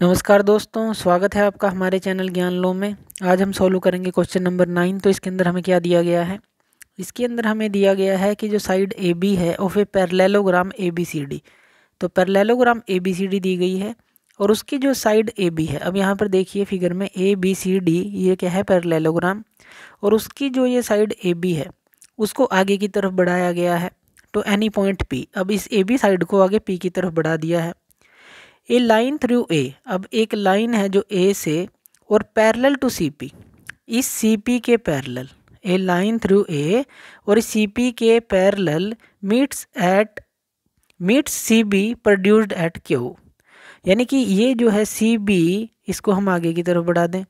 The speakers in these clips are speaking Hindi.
नमस्कार दोस्तों स्वागत है आपका हमारे चैनल ज्ञान लो में आज हम सॉल्व करेंगे क्वेश्चन नंबर नाइन तो इसके अंदर हमें क्या दिया गया है इसके अंदर हमें दिया गया है कि जो साइड ए बी है of a parallelogram A B C D तो parallelogram A B C D दी गई है और उसकी जो साइड ए बी है अब यहाँ पर देखिए फिगर में ए बी सी डी ये क्या है पैरलेलोग्राम और उसकी जो ये साइड ए बी है उसको आगे की तरफ बढ़ाया गया है तो एनी पॉइंट पी अब इस ए बी साइड को आगे पी की तरफ बढ़ा दिया है ए लाइन थ्रू ए अब एक लाइन है जो ए से और पैरेलल टू सीपी इस सीपी के parallel a line through A और सीपी के parallel meets at meets C B produced at Q यानी कि ये जो है सी बी इसको हम आगे की तरफ बढ़ा दें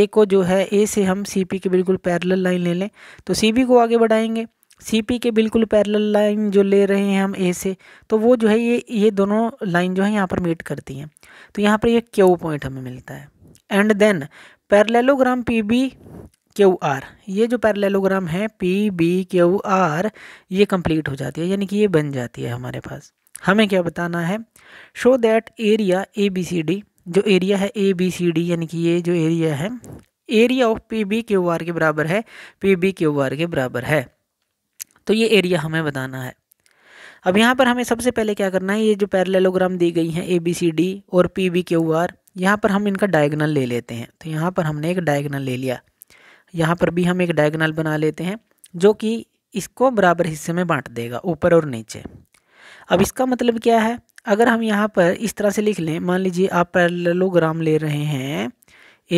ए को जो है ए से हम सी पी के बिल्कुल पैरेलल लाइन ले लें तो सी बी को आगे बढ़ाएंगे सी पी के बिल्कुल पैरेलल लाइन जो ले रहे हैं हम ए से तो वो जो है ये ये दोनों लाइन जो है यहाँ पर मीट करती हैं तो यहाँ पर ये क्यू पॉइंट हमें मिलता है and then parallelogram P B Q R ये जो पैरेललोग्राम है पी बी क्यू आर ये कंप्लीट हो जाती है यानी कि ये बन जाती है हमारे पास हमें क्या बताना है show that area A B C D जो एरिया है ए बी सी डी यानी कि ये जो एरिया है area of P B Q R के बराबर है पी बी क्यू आर के बराबर है तो ये एरिया हमें बताना है अब यहाँ पर हमें सबसे पहले क्या करना है ये जो पैरलेलोग्राम दी गई हैं ए बी सी डी और पी बी क्यू आर यहाँ पर हम इनका डायगनल ले लेते हैं तो यहाँ पर हमने एक डायगनल ले लिया यहाँ पर भी हम एक डायगनल बना लेते हैं जो कि इसको बराबर हिस्से में बांट देगा ऊपर और नीचे अब इसका मतलब क्या है अगर हम यहाँ पर इस तरह से लिख लें मान लीजिए आप पैरेललोग्राम ले रहे हैं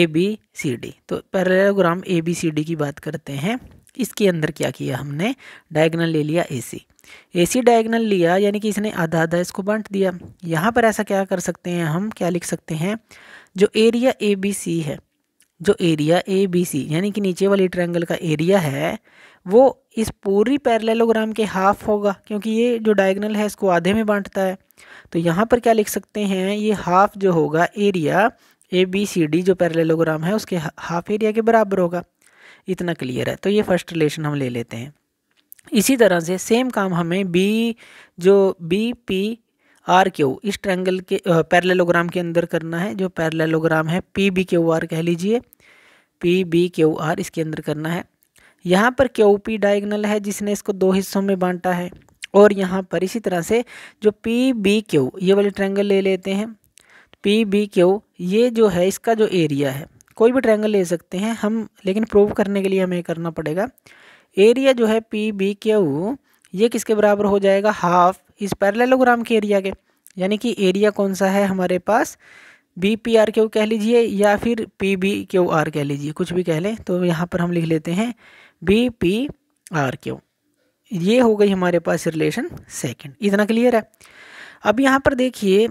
ए बी सी डी तो parallelogram A B C D की बात करते हैं इसके अंदर क्या किया हमने डायगनल ले लिया ए सी ए सी डायगनल लिया यानी कि इसने आधा आधा इसको बांट दिया यहाँ पर ऐसा क्या कर सकते हैं हम क्या लिख सकते हैं जो एरिया ए बी सी है जो एरिया ए बी सी यानी कि नीचे वाली ट्रायंगल का एरिया है वो इस पूरी पैरेललोग्राम के हाफ होगा क्योंकि ये जो डायगनल है इसको आधे में बांटता है तो यहाँ पर क्या लिख सकते हैं ये हाफ जो होगा area A B C D जो पैरेललोग्राम है उसके हाफ एरिया के बराबर होगा इतना क्लियर है तो ये फर्स्ट रिलेशन हम ले लेते हैं इसी तरह से सेम काम हमें बी जो बी पी आर क्यू इस ट्रैंगल के पैरेललोग्राम के अंदर करना है जो पैरेललोग्राम है पी बी क्यू आर कह लीजिए पी बी क्यू आर इसके अंदर करना है यहाँ पर क्यू पी डायगनल है जिसने इसको दो हिस्सों में बांटा है और यहाँ पर इसी तरह से जो पी बी क्यू ये वाले ट्रैंगल ले लेते हैं पी बी क्यू ये जो है इसका जो एरिया है कोई भी ट्रैंगल ले सकते हैं हम लेकिन प्रूव करने के लिए हमें करना पड़ेगा एरिया जो है पी बी क्यू ये किसके बराबर हो जाएगा हाफ इस पैरलेलोग्राम के एरिया के यानी कि एरिया कौन सा है हमारे पास बी पी आर क्यू कह लीजिए या फिर पी बी क्यू आर कह लीजिए कुछ भी कह लें तो यहाँ पर हम लिख लेते हैं बी पी आर क्यू ये हो गई हमारे पास रिलेशन सेकंड इतना क्लियर है अब यहाँ पर देखिए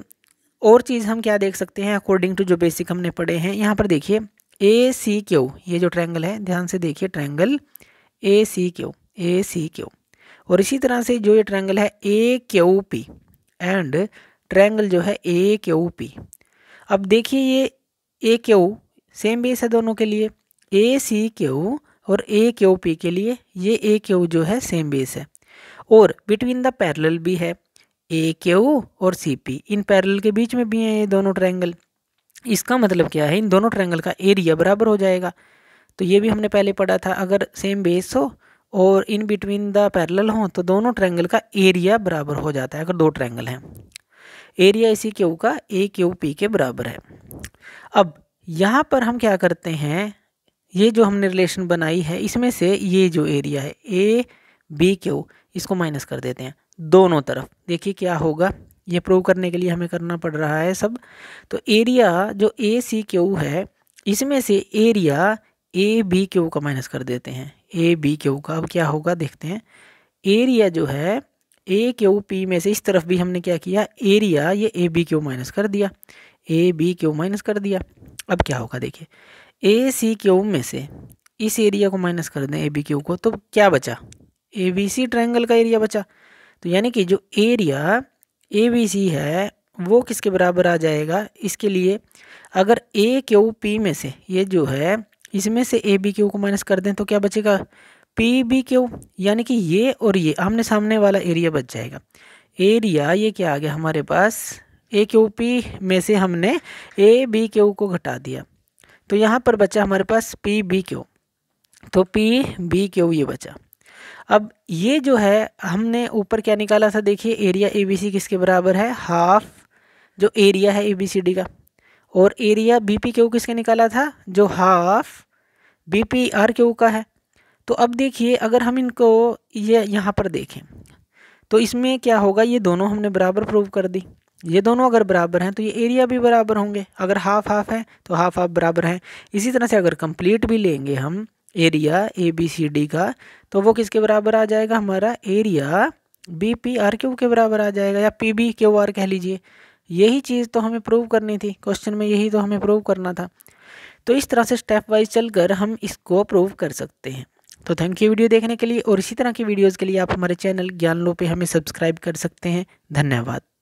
और चीज़ हम क्या देख सकते हैं अकॉर्डिंग टू जो बेसिक हमने पढ़े हैं यहाँ पर देखिए ए सी क्यू ये जो ट्रायंगल है ध्यान से देखिए triangle A C Q A C Q और इसी तरह से जो ये ट्रायंगल है A Q P and triangle जो है ए क्यू पी अब देखिए ये ए क्यू सेम बेस है दोनों के लिए ए सी क्यू और ए क्यू पी के लिए ये ए क्यू जो है सेम बेस है और बिटवीन द पैरेलल भी है ए क्यू और सी पी इन पैरेलल के बीच में भी हैं ये दोनों ट्रायंगल इसका मतलब क्या है इन दोनों ट्रायंगल का एरिया बराबर हो जाएगा तो ये भी हमने पहले पढ़ा था अगर सेम बेस हो और इन बिटवीन द पैरेलल हो तो दोनों ट्रायंगल का एरिया बराबर हो जाता है अगर दो ट्रायंगल हैं एरिया इसी क्यू का ए क्यू पी के बराबर है अब यहाँ पर हम क्या करते हैं ये जो हमने रिलेशन बनाई है इसमें से ये जो एरिया है ए बी क्यू इसको माइनस कर देते हैं दोनों तरफ देखिए क्या होगा ये प्रूव करने के लिए हमें करना पड़ रहा है सब तो एरिया जो ए सी क्यू है इसमें से एरिया ए बी क्यू का माइनस कर देते हैं ए बी क्यू का अब क्या होगा देखते हैं एरिया जो है ए क्यू पी में से इस तरफ भी हमने क्या किया एरिया ये ए बी क्यू माइनस कर दिया ए बी क्यू माइनस कर दिया अब क्या होगा देखिए ए सी क्यू में से इस एरिया को माइनस कर दें ए बी क्यू को तो क्या बचा ए बी सी ट्राइंगल का एरिया बचा तो यानी कि जो एरिया ए बी सी है वो किसके बराबर आ जाएगा इसके लिए अगर ए क्यू पी में से ये जो है इसमें से ए बी क्यू को माइनस कर दें तो क्या बचेगा पी बी क्यू यानी कि ये और ये आमने सामने वाला एरिया बच जाएगा एरिया ये क्या आ गया हमारे पास ए क्यू पी में से हमने ए बी क्यू को घटा दिया तो यहाँ पर बचा हमारे पास पी बी क्यू तो पी बी क्यू ये बचा अब ये जो है हमने ऊपर क्या निकाला था देखिए एरिया ए बी सी किसके बराबर है हाफ जो एरिया है ए बी सी डी का और एरिया बी पी क्यू किसके निकाला था जो half B P R Q का है तो अब देखिए अगर हम इनको ये यहाँ पर देखें तो इसमें क्या होगा ये दोनों हमने बराबर प्रूव कर दी ये दोनों अगर बराबर हैं तो ये एरिया भी बराबर होंगे अगर हाफ हाफ है तो हाफ हाफ बराबर हैं इसी तरह से अगर कंप्लीट भी लेंगे हम area A B C D का तो वो किसके बराबर आ जाएगा हमारा area B P R Q के बराबर आ जाएगा या पी बी क्यू आर कह लीजिए यही चीज़ तो हमें प्रूव करनी थी क्वेश्चन में यही तो हमें प्रूव करना था तो इस तरह से स्टेप वाइज चलकर हम इसको प्रूव कर सकते हैं तो थैंक यू वीडियो देखने के लिए और इसी तरह की वीडियोज़ के लिए आप हमारे चैनल ज्ञान लो पे हमें सब्सक्राइब कर सकते हैं धन्यवाद